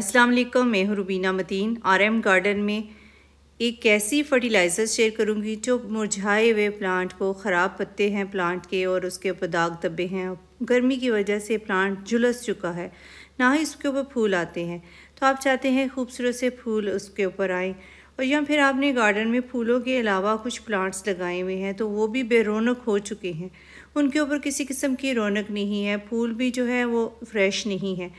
अस्सलाम वालेकुम मैं हूँ रुबीना आर आरएम गार्डन में एक ऐसी फर्टिलाइज़र शेयर करूँगी जो मुरझाए हुए प्लांट को ख़राब पत्ते हैं प्लांट के और उसके ऊपर दाग धब्बे हैं गर्मी की वजह से प्लांट झुलस चुका है ना ही उसके ऊपर फूल आते हैं तो आप चाहते हैं खूबसूरत से फूल उसके ऊपर आए और या फिर आपने गार्डन में फूलों के अलावा कुछ प्लांट्स लगाए हुए हैं तो वो भी बेरोनक हो चुके हैं उनके ऊपर किसी किस्म की रौनक नहीं है फूल भी जो है वो फ्रेश नहीं है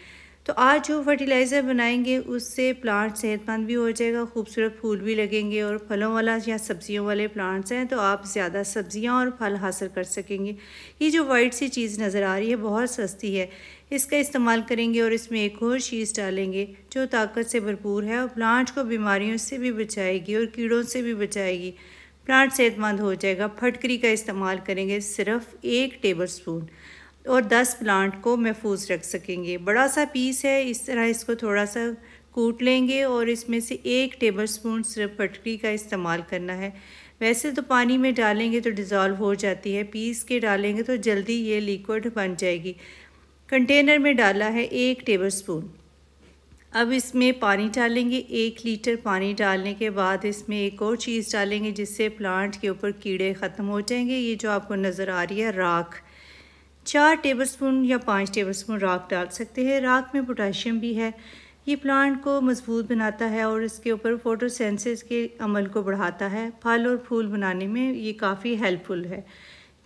तो आज जो फर्टिलाइज़र बनाएंगे उससे प्लांट सेहतमंद भी हो जाएगा खूबसूरत फूल भी लगेंगे और फलों वाला या सब्जियों वाले प्लांट्स हैं तो आप ज़्यादा सब्जियां और फल हासिल कर सकेंगे ये जो वाइट सी चीज़ नज़र आ रही है बहुत सस्ती है इसका इस्तेमाल करेंगे और इसमें एक और चीज़ डालेंगे जो ताकत से भरपूर है और प्लांट को बीमारियों से भी बचाएगी और कीड़ों से भी बचाएगी प्लांट सेहतमंद हो जाएगा फटकरी का इस्तेमाल करेंगे सिर्फ एक टेबल स्पून और दस प्लांट को महफूज रख सकेंगे बड़ा सा पीस है इस तरह इसको थोड़ा सा कूट लेंगे और इसमें से एक टेबल स्पून सिर्फ फटकरी का इस्तेमाल करना है वैसे तो पानी में डालेंगे तो डिज़ोल्व हो जाती है पीस के डालेंगे तो जल्दी ये लिक्विड बन जाएगी कंटेनर में डाला है एक टेबल स्पून अब इसमें पानी डालेंगे एक लीटर पानी डालने के बाद इसमें एक और चीज़ डालेंगे जिससे प्लांट के ऊपर कीड़े ख़त्म हो जाएंगे ये जो आपको नज़र आ रही है राख चार टेबलस्पून या पाँच टेबलस्पून राख डाल सकते हैं राख में पोटाशियम भी है ये प्लांट को मजबूत बनाता है और इसके ऊपर फोटोसेंसिस के अमल को बढ़ाता है फल और फूल बनाने में ये काफ़ी हेल्पफुल है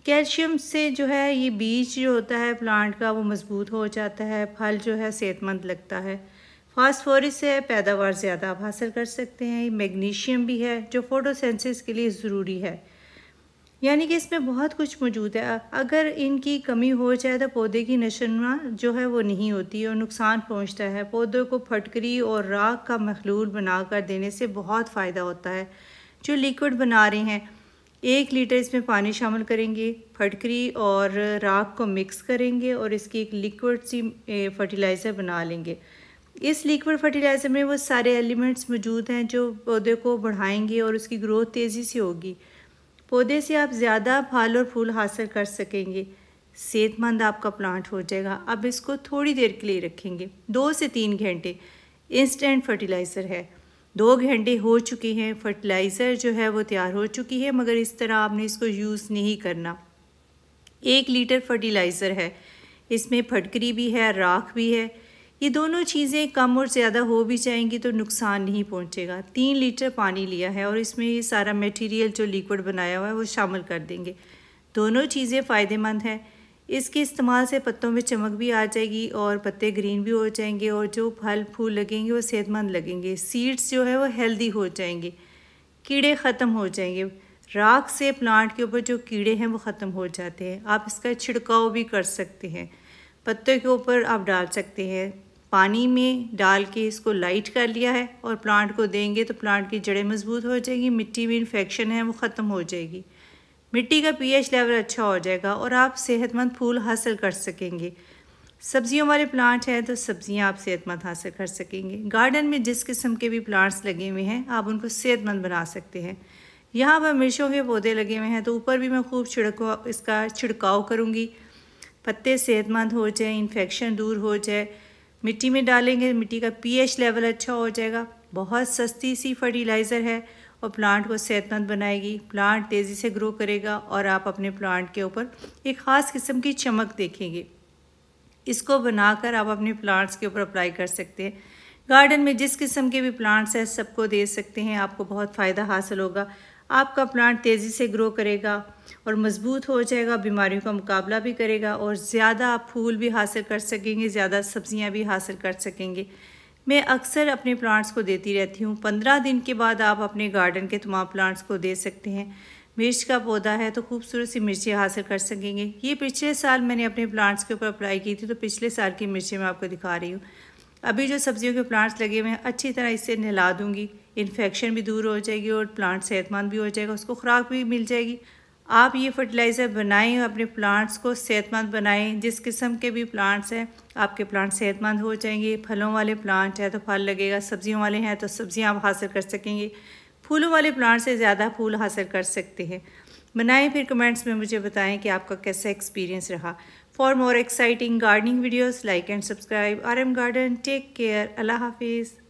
कैल्शियम से जो है ये बीज जो होता है प्लांट का वो मजबूत हो जाता है फल जो है सेहतमंद लगता है फास्फोरस से पैदावार ज़्यादा आप हासिल कर सकते हैं मैग्नीशियम भी है जो फोटोसेंसिस के लिए ज़रूरी है यानी कि इसमें बहुत कुछ मौजूद है अगर इनकी कमी हो जाए तो पौधे की नशनुमा जो है वो नहीं होती और नुकसान पहुंचता है पौधों को फटकरी और राख का मखलूल बना कर देने से बहुत फ़ायदा होता है जो लिक्विड बना रहे हैं एक लीटर इसमें पानी शामिल करेंगे फटकरी और राख को मिक्स करेंगे और इसकी एक लिक्विड सी फर्टिलाइज़र बना लेंगे इस लिक्विड फर्टिलाइज़र में वो सारे एलिमेंट्स मौजूद हैं जो पौधे को बढ़ाएंगे और उसकी ग्रोथ तेज़ी से होगी पौधे से आप ज़्यादा फल और फूल हासिल कर सकेंगे सेहतमंद आपका प्लांट हो जाएगा अब इसको थोड़ी देर के लिए रखेंगे दो से तीन घंटे इंस्टेंट फर्टिलाइज़र है दो घंटे हो चुके हैं फर्टिलाइज़र जो है वो तैयार हो चुकी है मगर इस तरह आपने इसको यूज़ नहीं करना एक लीटर फर्टिलाइज़र है इसमें फटकरी भी है राख भी है ये दोनों चीज़ें कम और ज़्यादा हो भी जाएंगी तो नुकसान नहीं पहुंचेगा तीन लीटर पानी लिया है और इसमें ये सारा मटेरियल जो लिक्विड बनाया हुआ है वो शामिल कर देंगे दोनों चीज़ें फ़ायदेमंद हैं इसके इस्तेमाल से पत्तों में चमक भी आ जाएगी और पत्ते ग्रीन भी हो जाएंगे और जो फल फूल लगेंगे वो सेहतमंद लगेंगे सीड्स जो है वो हेल्दी हो जाएंगे कीड़े ख़त्म हो जाएंगे राख से प्लांट के ऊपर जो कीड़े हैं वो ख़त्म हो जाते हैं आप इसका छिड़काव भी कर सकते हैं पत्तों के ऊपर आप डाल सकते हैं पानी में डाल के इसको लाइट कर लिया है और प्लांट को देंगे तो प्लांट की जड़ें मजबूत हो जाएगी मिट्टी में इन्फेक्शन है वो ख़त्म हो जाएगी मिट्टी का पीएच लेवल अच्छा हो जाएगा और आप सेहतमंद फूल हासिल कर सकेंगे सब्जियों वाले प्लांट हैं तो सब्जियां आप सेहतमंद हासिल कर सकेंगे गार्डन में जिस किस्म के भी प्लांट्स लगे हुए हैं आप उनको सेहतमंद बना सकते हैं यहाँ पर मिर्चों के पौधे लगे हुए हैं तो ऊपर भी मैं खूब छिड़काव इसका छिड़काव करूँगी पत्ते सेहतमंद हो जाए इन्फेक्शन दूर हो जाए मिट्टी में डालेंगे मिट्टी का पीएच लेवल अच्छा हो जाएगा बहुत सस्ती सी फर्टिलाइज़र है और प्लांट को सेहतमंद बनाएगी प्लांट तेज़ी से ग्रो करेगा और आप अपने प्लांट के ऊपर एक ख़ास किस्म की चमक देखेंगे इसको बनाकर आप अपने प्लांट्स के ऊपर अप्लाई कर सकते हैं गार्डन में जिस किस्म के भी प्लांट्स हैं सबको दे सकते हैं आपको बहुत फ़ायदा हासिल होगा आपका प्लांट तेज़ी से ग्रो करेगा और मज़बूत हो जाएगा बीमारियों का मुकाबला भी करेगा और ज़्यादा आप फूल भी हासिल कर सकेंगे ज़्यादा सब्ज़ियाँ भी हासिल कर सकेंगे मैं अक्सर अपने प्लांट्स को देती रहती हूँ पंद्रह दिन के बाद आप अपने गार्डन के तमाम प्लांट्स को दे सकते हैं मिर्च का पौधा है तो खूबसूरत सी मिर्ची हासिल कर सकेंगे ये पिछले साल मैंने अपने प्लांट्स के ऊपर अप्लाई की थी तो पिछले साल की मिर्ची मैं आपको दिखा रही हूँ अभी जो सब्जियों के प्लांट्स लगे हुए हैं अच्छी तरह इसे नहला दूँगी इन्फेक्शन भी दूर हो जाएगी और प्लांट सेहतमंद भी हो जाएगा उसको खुराक भी मिल जाएगी आप ये फर्टिलाइज़र बनाएं अपने प्लांट्स को सेहतमंद बनाएं जिस किस्म के भी प्लांट्स हैं आपके प्लांट सेहतमंद हो जाएंगे फलों वाले प्लांट हैं तो फल लगेगा सब्जियों वाले हैं तो सब्जियां आप हासिल कर सकेंगे फूलों वाले प्लांट से ज़्यादा फूल हासिल कर सकते हैं बनाएं फिर कमेंट्स में मुझे बताएं कि आपका कैसा एक्सपीरियंस रहा for more exciting gardening videos like and subscribe R M garden take care अल्लाह हाफिज़